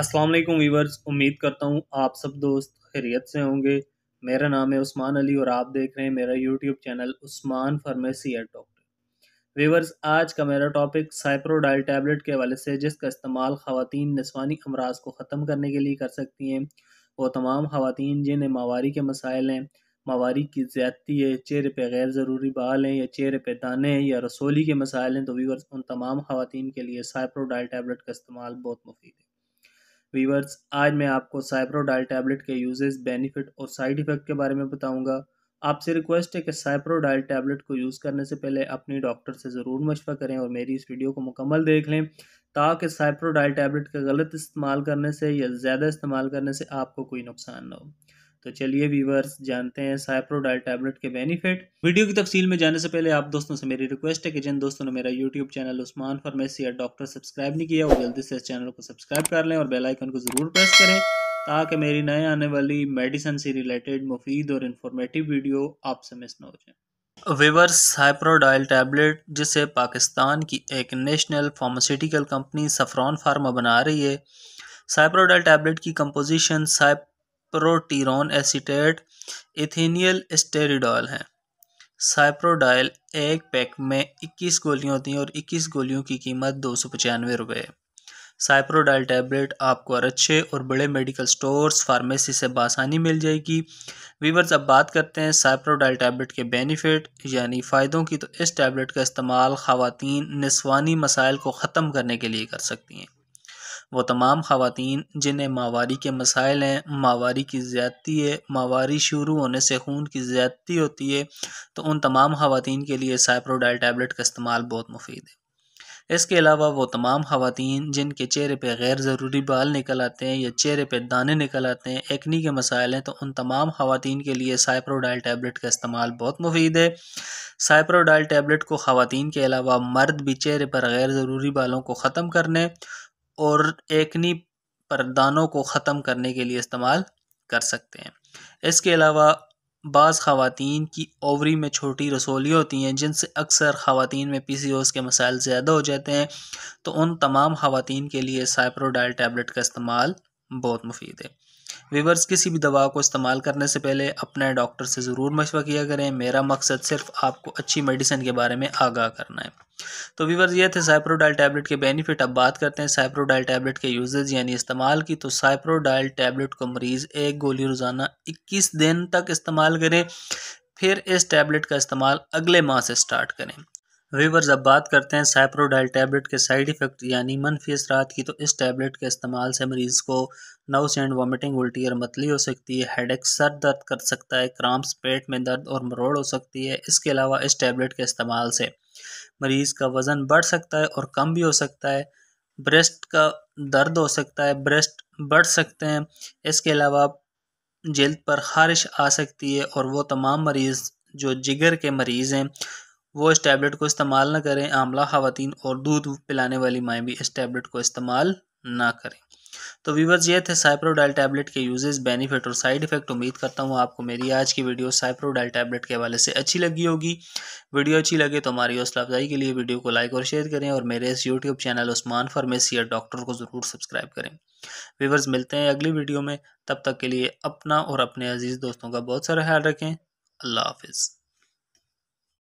अस्सलाम वालेकुम वीवर्स उम्मीद करता हूँ आप सब दोस्त खैरियत से होंगे मेरा नाम है उस्मान अली और आप देख रहे हैं मेरा YouTube channel Usman pharmacy at doctor viewers आज का मेरा टॉपिक साइप्रोडाइल टैबलेट के हवाले से जिसका इस्तेमाल ख़वातीन नस्वानी अमराज को ख़त्म करने के लिए कर सकती हैं वो तमाम ख़वातीन जिन्हें मावारी के मसाइल हैं मावारी की ज़्यादती है चेहरे पर गैर ज़रूरी बाल हैं या चेहरे पर दाने हैं या रसोली के मसाइल हैं तो वीवर्स उन तमाम ख़वातीन के लिए साइप्रोडाइल टैबलेट का इस्तेमाल बहुत मुफीद है वीवर्स आज मैं आपको साइप्रोडाइल टैबलेट के यूजेस बेनिफिट और साइड इफ़ेक्ट के बारे में बताऊंगा आपसे रिक्वेस्ट है कि साइप्रोडाइल टैबलेट को यूज़ करने से पहले अपने डॉक्टर से ज़रूर मशवर करें और मेरी इस वीडियो को मुकम्मल देख लें ताकि साइप्रोडाइल टैबलेट का गलत इस्तेमाल करने से या ज़्यादा इस्तेमाल करने से आपको कोई नुकसान ना हो तो चलिए व्यूवर्स जानते हैं साइप्रोडाइल टैबलेट के बेनिफिट वीडियो की तफसील में जाने से पहले आप दोस्तों से मेरी रिक्वेस्ट है कि जिन दोस्तों ने मेरा यूट्यूब चैनल उस्मान फार्मेसी या डॉक्टर सब्सक्राइब नहीं किया वो जल्दी से इस चैनल को सब्सक्राइब कर लें और बेलाइकन को ज़रूर प्रेस करें ताकि मेरी नए आने वाली मेडिसन से रिलेटेड मुफीद और इन्फॉर्मेटिव वीडियो आपसे मिस ना हो जाए विवर हाइप्रोडाइल टैबलेट जिसे पाकिस्तान की एक national pharmaceutical company Saffron pharma बना रही है साइप्रोडाइल टैबलेट की composition cyproterone acetate ethinyl estradiol हैं साइप्रोडाइल एक पैक में 21 गोलियां होती हैं और 21 गोलियों की कीमत दो सौ पचानवे रुपये साइप्रोडाइल टैबलेट आपको और अच्छे और बड़े मेडिकल स्टोर्स फार्मेसी से बासानी मिल जाएगी वीवर्स अब बात करते हैं साइप्रोडाइल टैबलेट के बेनिफिट यानी फ़ायदों की तो इस टैबलेट का इस्तेमाल ख़वातीन नस्वानी मसाइल को ख़त्म करने के लिए कर सकती हैं वो तमाम खातन जिन्हें मावारी के मसाइल हैं मावारी की ज़्यादती है मावारी शुरू होने से खून की ज़्यादती होती है तो उन तमाम खातन के लिए साइप्रोडाइल टैबलेट का इस्तेमाल बहुत मुफीद है इसके अलावा वो तमाम खातन जिनके चेहरे पर गैर ज़रूरी बाल निकल आते हैं या चेहरे पर दाने निकल आते हैं एक्नी के मसाइल हैं तो उन तमाम खातन के लिए साइप्रोडाइल टैबलेट का इस्तेमाल बहुत मुफीद है साइप्रोडाइल टैबलेट को खातन के अलावा मर्द भी चेहरे पर गैर ज़रूरी बालों को ख़त्म करने और एक्नी पर दानों को ख़त्म करने के लिए इस्तेमाल कर सकते हैं इसके अलावा बाज़ ख़वातीन की ओवरी में छोटी रसोली होती हैं जिनसे अक्सर ख़वातीन में पी सी ओस के मसाइल ज़्यादा हो जाते हैं तो उन तमाम ख़वातीन के लिए साइप्रोडाइल टैबलेट का इस्तेमाल बहुत मुफीद है वीवर्स किसी भी दवा को इस्तेमाल करने से पहले अपने डॉक्टर से ज़रूर मशवरा किया करें मेरा मकसद सिर्फ आपको अच्छी मेडिसिन के बारे में आगाह करना है तो वीवर्स ये थे साइप्रोडाइल टैबलेट के बेनिफिट अब बात करते हैं साइप्रोडाइल टैबलेट के यूजेज यानी इस्तेमाल की तो साइप्रोडाइल टैबलेट को मरीज़ एक गोली रोज़ाना इक्कीस दिन तक इस्तेमाल करें फिर इस टैबलेट का इस्तेमाल अगले माह से स्टार्ट करें वीवर्स अब बात करते हैं साइप्रोडाइल टैबलेट के साइड इफ़ेक्ट यानी मनफी असरात की तो इस टैबलेट के इस्तेमाल से मरीज़ को नर्व्स एंड वॉमिटिंग उल्टी और मतली हो सकती है हेडेक सर दर्द कर सकता है क्राम्स पेट में दर्द और मरोड़ हो सकती है इसके अलावा इस टैबलेट के इस्तेमाल से मरीज़ का वज़न बढ़ सकता है और कम भी हो सकता है ब्रेस्ट का दर्द हो सकता है ब्रेस्ट बढ़ सकते हैं इसके अलावा जल्द पर खारिश आ सकती है और वो तमाम मरीज़ जो जिगर के मरीज़ हैं वो इस टैबलेट को इस्तेमाल ना करें आमला खातन और दूध पिलाने वाली माएँ भी इस टैबलेट को इस्तेमाल ना करें तो वीवर्स ये थे साइप्रोडाइल टैबलेट के यूजेस बेनिफिट और साइड इफेक्ट उम्मीद करता हूँ आपको मेरी आज की वीडियो साइप्रोडाइल टैबलेट के हवाले से अच्छी लगी होगी वीडियो अच्छी लगे तो हमारी हौसला अफजाई के लिए वीडियो को लाइक और शेयर करें और मेरे इस यूट्यूब चैनल उस्मान फार्मेसी या डॉक्टर को ज़रूर सब्सक्राइब करें वीवर्स मिलते हैं अगली वीडियो में तब तक के लिए अपना और अपने अजीज़ दोस्तों का बहुत सारा ख्याल रखें अल्लाह हाफिज़